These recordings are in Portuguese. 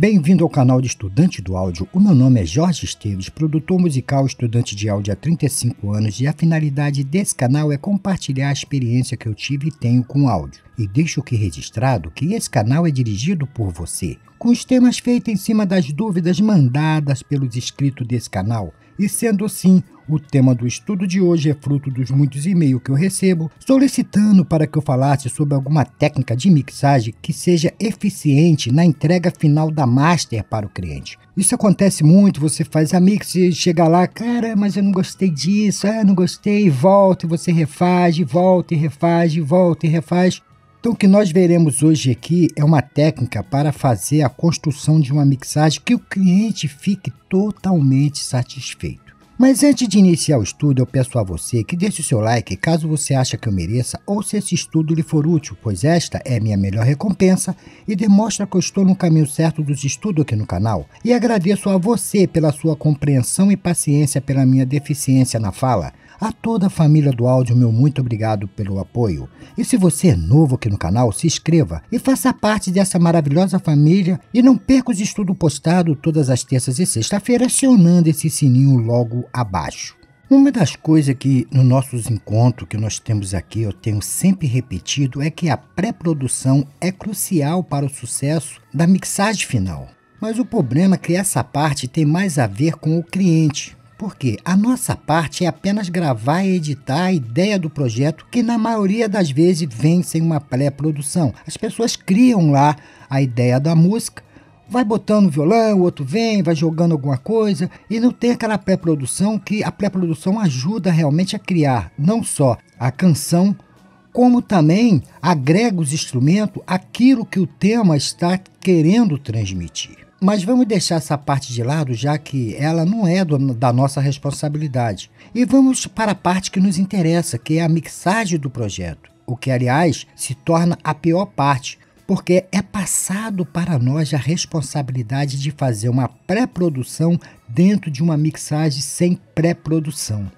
Bem-vindo ao canal de Estudante do Áudio. O meu nome é Jorge Esteves, produtor musical, estudante de áudio há 35 anos e a finalidade desse canal é compartilhar a experiência que eu tive e tenho com áudio. E deixo aqui registrado que esse canal é dirigido por você, com os temas feitos em cima das dúvidas mandadas pelos inscritos desse canal. E sendo assim, o tema do estudo de hoje é fruto dos muitos e-mails que eu recebo solicitando para que eu falasse sobre alguma técnica de mixagem que seja eficiente na entrega final da master para o cliente. Isso acontece muito, você faz a mix e chega lá, cara, mas eu não gostei disso, ah, não gostei, volta e você refaz, volta e refaz, volta e refaz. Então, o que nós veremos hoje aqui é uma técnica para fazer a construção de uma mixagem que o cliente fique totalmente satisfeito. Mas antes de iniciar o estudo, eu peço a você que deixe o seu like caso você acha que eu mereça ou se esse estudo lhe for útil, pois esta é minha melhor recompensa e demonstra que eu estou no caminho certo dos estudos aqui no canal. E agradeço a você pela sua compreensão e paciência pela minha deficiência na fala. A toda a família do áudio, meu muito obrigado pelo apoio. E se você é novo aqui no canal, se inscreva e faça parte dessa maravilhosa família e não perca os estudos postados todas as terças e sexta-feira acionando esse sininho logo abaixo. Uma das coisas que nos nossos encontros que nós temos aqui eu tenho sempre repetido é que a pré-produção é crucial para o sucesso da mixagem final. Mas o problema é que essa parte tem mais a ver com o cliente, porque a nossa parte é apenas gravar e editar a ideia do projeto, que na maioria das vezes vem sem uma pré-produção. As pessoas criam lá a ideia da música, vai botando o violão, o outro vem, vai jogando alguma coisa e não tem aquela pré-produção que a pré-produção ajuda realmente a criar não só a canção, como também agrega os instrumentos aquilo que o tema está querendo transmitir. Mas vamos deixar essa parte de lado, já que ela não é do, da nossa responsabilidade. E vamos para a parte que nos interessa, que é a mixagem do projeto. O que, aliás, se torna a pior parte, porque é passado para nós a responsabilidade de fazer uma pré-produção dentro de uma mixagem sem pré-produção.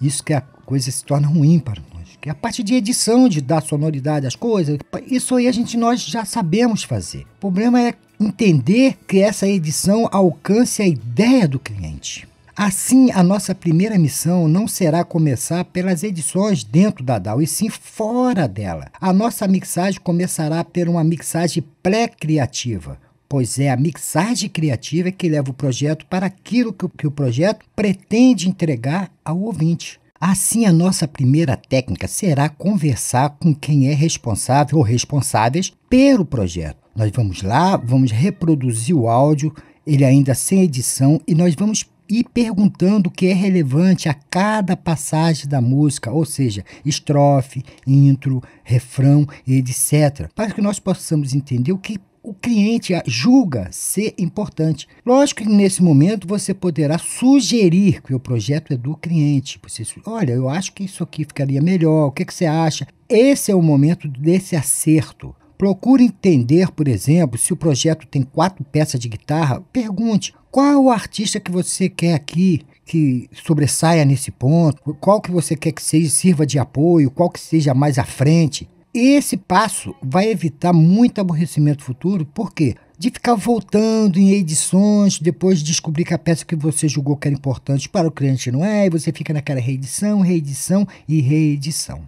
Isso que a coisa se torna ruim para nós. Que é a parte de edição, de dar sonoridade às coisas, isso aí a gente nós já sabemos fazer. O problema é entender que essa edição alcance a ideia do cliente. Assim, a nossa primeira missão não será começar pelas edições dentro da DAO, e sim fora dela. A nossa mixagem começará por uma mixagem pré-criativa, pois é a mixagem criativa que leva o projeto para aquilo que o, que o projeto pretende entregar ao ouvinte. Assim, a nossa primeira técnica será conversar com quem é responsável ou responsáveis pelo projeto nós vamos lá, vamos reproduzir o áudio, ele ainda sem edição, e nós vamos ir perguntando o que é relevante a cada passagem da música, ou seja, estrofe, intro, refrão, etc., para que nós possamos entender o que o cliente julga ser importante. Lógico que nesse momento você poderá sugerir que o projeto é do cliente. Você, olha, eu acho que isso aqui ficaria melhor, o que, é que você acha? Esse é o momento desse acerto. Procure entender, por exemplo, se o projeto tem quatro peças de guitarra. Pergunte qual o artista que você quer aqui que sobressaia nesse ponto, qual que você quer que seja, sirva de apoio, qual que seja mais à frente. Esse passo vai evitar muito aborrecimento futuro, por quê? De ficar voltando em edições, depois descobrir que a peça que você julgou que era importante para o cliente não é, e você fica naquela reedição, reedição e reedição.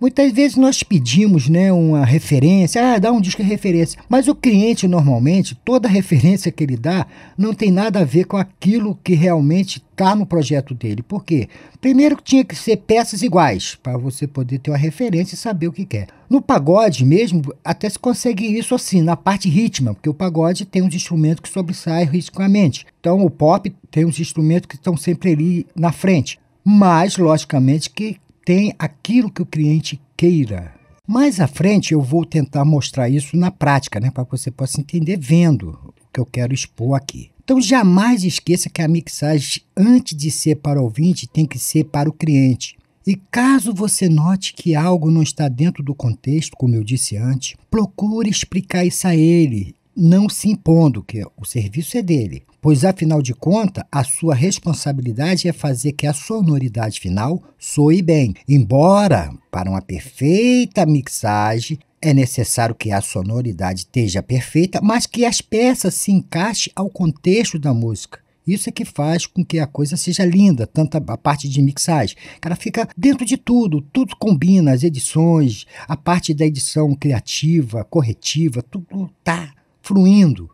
Muitas vezes nós pedimos né, uma referência, ah, dá um disco de referência. Mas o cliente, normalmente, toda referência que ele dá não tem nada a ver com aquilo que realmente está no projeto dele. Por quê? Primeiro tinha que ser peças iguais, para você poder ter uma referência e saber o que quer. No pagode mesmo, até se consegue isso assim, na parte rítmica, porque o pagode tem uns instrumentos que sobressaem ritmicamente. Então o pop tem uns instrumentos que estão sempre ali na frente. Mas, logicamente, que tem aquilo que o cliente queira. Mais à frente eu vou tentar mostrar isso na prática, né, para que você possa entender vendo o que eu quero expor aqui. Então jamais esqueça que a mixagem antes de ser para o ouvinte tem que ser para o cliente. E caso você note que algo não está dentro do contexto, como eu disse antes, procure explicar isso a ele não se impondo, que é o serviço é dele, pois afinal de conta, a sua responsabilidade é fazer que a sonoridade final soe bem. Embora para uma perfeita mixagem é necessário que a sonoridade esteja perfeita, mas que as peças se encaixem ao contexto da música. Isso é que faz com que a coisa seja linda, tanto a parte de mixagem. Ela fica dentro de tudo, tudo combina, as edições, a parte da edição criativa, corretiva, tudo tá fruindo.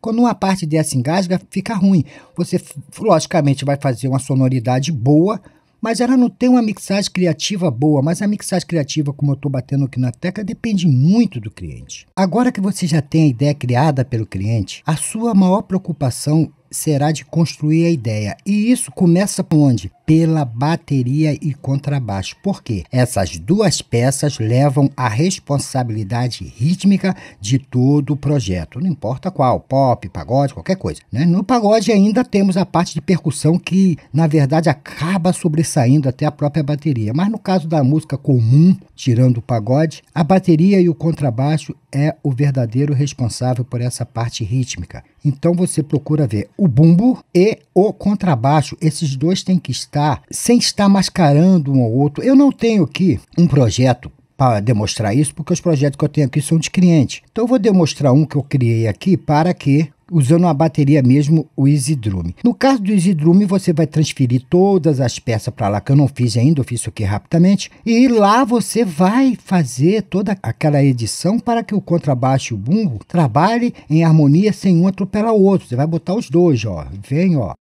Quando uma parte dessa engasga, fica ruim. Você, logicamente, vai fazer uma sonoridade boa, mas ela não tem uma mixagem criativa boa, mas a mixagem criativa, como eu estou batendo aqui na tecla, depende muito do cliente. Agora que você já tem a ideia criada pelo cliente, a sua maior preocupação será de construir a ideia. E isso começa onde? Pela bateria e contrabaixo. Porque essas duas peças levam a responsabilidade rítmica de todo o projeto, não importa qual, pop, pagode, qualquer coisa. Né? No pagode ainda temos a parte de percussão que, na verdade, acaba sobressaindo até a própria bateria. Mas no caso da música comum, tirando o pagode, a bateria e o contrabaixo é o verdadeiro responsável por essa parte rítmica. Então você procura ver o bumbo e o contrabaixo. Esses dois têm que estar sem estar mascarando um ao outro. Eu não tenho aqui um projeto para demonstrar isso, porque os projetos que eu tenho aqui são de cliente. Então eu vou demonstrar um que eu criei aqui para que usando a bateria mesmo, o Easy Drum. No caso do Easy Drum, você vai transferir todas as peças para lá, que eu não fiz ainda, eu fiz isso aqui rapidamente, e lá você vai fazer toda aquela edição para que o contrabaixo e o bumbo trabalhem em harmonia sem um atropelar o outro. Você vai botar os dois, ó. Vem, ó.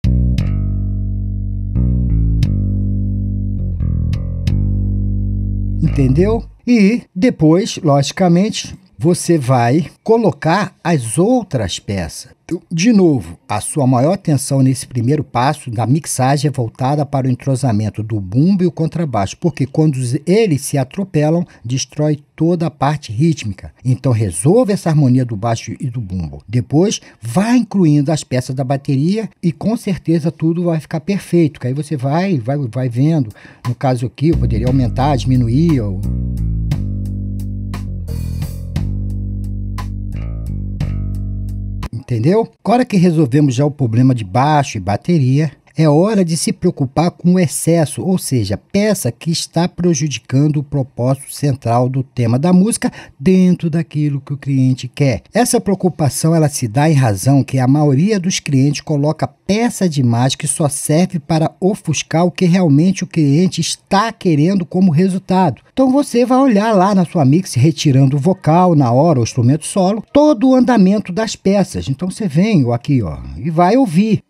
Entendeu? E depois, logicamente, você vai colocar as outras peças. Então, de novo, a sua maior atenção nesse primeiro passo da mixagem é voltada para o entrosamento do bumbo e o contrabaixo, porque quando eles se atropelam, destrói toda a parte rítmica. Então resolve essa harmonia do baixo e do bumbo. Depois, vá incluindo as peças da bateria e com certeza tudo vai ficar perfeito. Que aí você vai, vai, vai vendo. No caso aqui, eu poderia aumentar, diminuir. Ou... entendeu? Agora que resolvemos já o problema de baixo e bateria, é hora de se preocupar com o excesso, ou seja, peça que está prejudicando o propósito central do tema da música dentro daquilo que o cliente quer. Essa preocupação ela se dá em razão que a maioria dos clientes coloca peça demais que só serve para ofuscar o que realmente o cliente está querendo como resultado. Então você vai olhar lá na sua mix retirando o vocal na hora, o instrumento solo, todo o andamento das peças. Então você vem aqui ó e vai ouvir.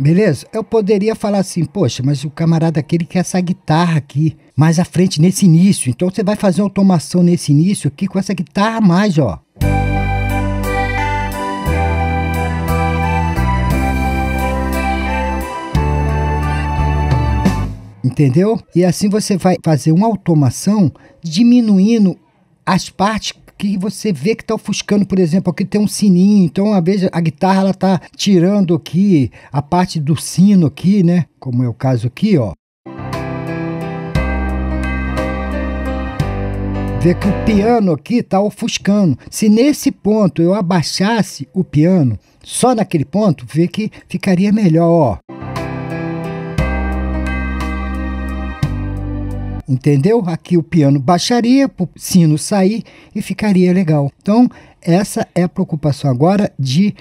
Beleza? Eu poderia falar assim, poxa, mas o camarada aquele quer essa guitarra aqui, mais à frente nesse início. Então você vai fazer uma automação nesse início aqui com essa guitarra a mais, ó. Entendeu? E assim você vai fazer uma automação diminuindo as partes que você vê que está ofuscando, por exemplo, aqui tem um sininho, então às vezes a guitarra ela tá tirando aqui a parte do sino aqui, né? Como é o caso aqui, ó. Vê que o piano aqui tá ofuscando. Se nesse ponto eu abaixasse o piano, só naquele ponto, vê que ficaria melhor, ó. entendeu? Aqui o piano baixaria o sino sair e ficaria legal. Então, essa é a preocupação agora de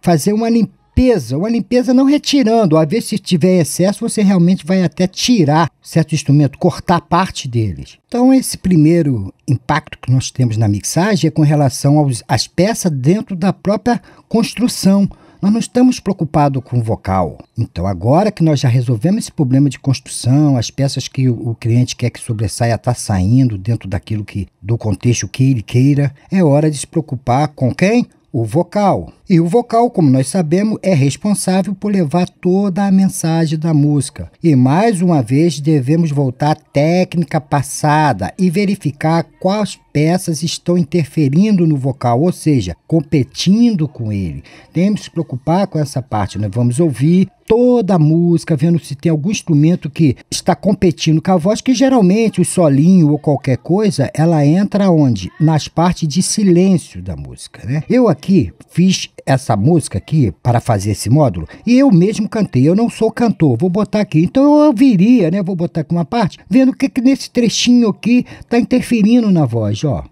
fazer uma limpeza, uma limpeza não retirando, a vez se tiver excesso, você realmente vai até tirar certo instrumento, cortar parte deles. Então, esse primeiro impacto que nós temos na mixagem é com relação às peças dentro da própria construção nós não estamos preocupados com o vocal. Então, agora que nós já resolvemos esse problema de construção, as peças que o, cliente quer que sobressaia está saindo dentro daquilo que do contexto que ele queira, é hora de se preocupar com quem? O vocal. E o vocal, como nós sabemos, é responsável por levar toda a mensagem da música. E mais uma vez devemos voltar à técnica passada e verificar quais peças estão interferindo no vocal, ou seja, competindo com ele. Temos que se preocupar com essa parte. Nós né? vamos ouvir toda a música, vendo se tem algum instrumento que está competindo com a voz, que geralmente o solinho ou qualquer coisa, ela entra onde? Nas partes de silêncio da música, né? Eu aqui fiz essa música aqui para fazer esse módulo e eu mesmo cantei. Eu não sou cantor, vou botar aqui. Então eu ouviria, né? Vou botar aqui uma parte, vendo o que, que nesse trechinho aqui tá interferindo na voz, ó.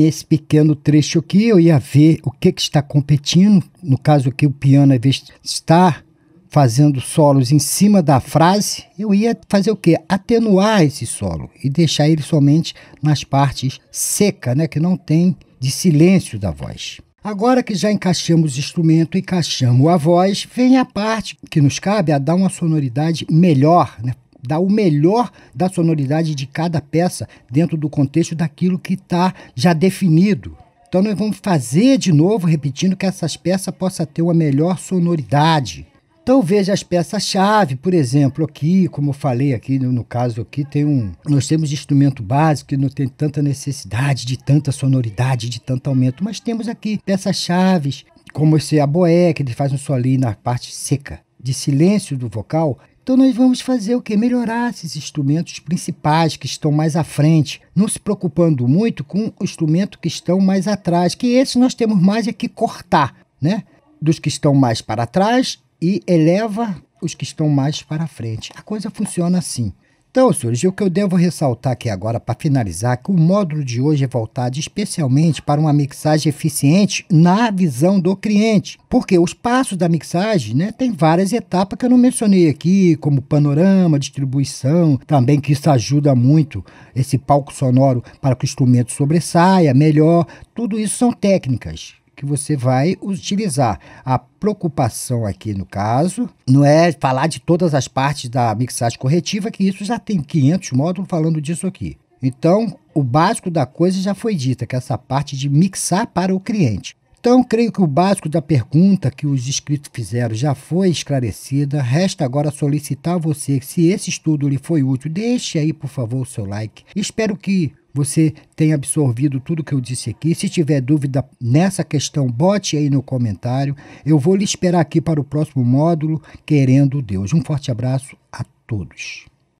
nesse pequeno trecho aqui eu ia ver o que, que está competindo, no caso aqui o piano está fazendo solos em cima da frase, eu ia fazer o quê? Atenuar esse solo e deixar ele somente nas partes seca, né, que não tem de silêncio da voz. Agora que já encaixamos o instrumento e encaixamos a voz, vem a parte que nos cabe a dar uma sonoridade melhor, né? dar o melhor da sonoridade de cada peça dentro do contexto daquilo que está já definido. Então nós vamos fazer de novo, repetindo, que essas peças possam ter uma melhor sonoridade. Então veja as peças-chave, por exemplo, aqui, como eu falei aqui, no, caso aqui tem um, nós temos instrumento básico que não tem tanta necessidade de tanta sonoridade, de tanto aumento, mas temos aqui peças-chaves, como esse aboé, que ele faz um solinho na parte seca de silêncio do vocal então nós vamos fazer o que? Melhorar esses instrumentos principais que estão mais à frente, não se preocupando muito com o instrumento que estão mais atrás, que esse nós temos mais é que cortar, né? Dos que estão mais para trás e eleva os que estão mais para frente. A coisa funciona assim. Então, senhores, o que eu devo ressaltar aqui agora para finalizar é que o módulo de hoje é voltado especialmente para uma mixagem eficiente na visão do cliente, porque os passos da mixagem, né, tem várias etapas que eu não mencionei aqui, como panorama, distribuição, também que isso ajuda muito esse palco sonoro para que o instrumento sobressaia melhor. Tudo isso são técnicas que você vai utilizar. A preocupação aqui no caso não é falar de todas as partes da mixagem corretiva, que isso já tem 500 módulos falando disso aqui. Então, o básico da coisa já foi dita, que é essa parte de mixar para o cliente. Então, creio que o básico da pergunta que os inscritos fizeram já foi esclarecida. Resta agora solicitar a você que, se esse estudo lhe foi útil, deixe aí, por favor, o seu like. Espero que você tem absorvido tudo que eu disse aqui. Se tiver dúvida nessa questão, bote aí no comentário. Eu vou lhe esperar aqui para o próximo módulo, querendo Deus. Um forte abraço a todos.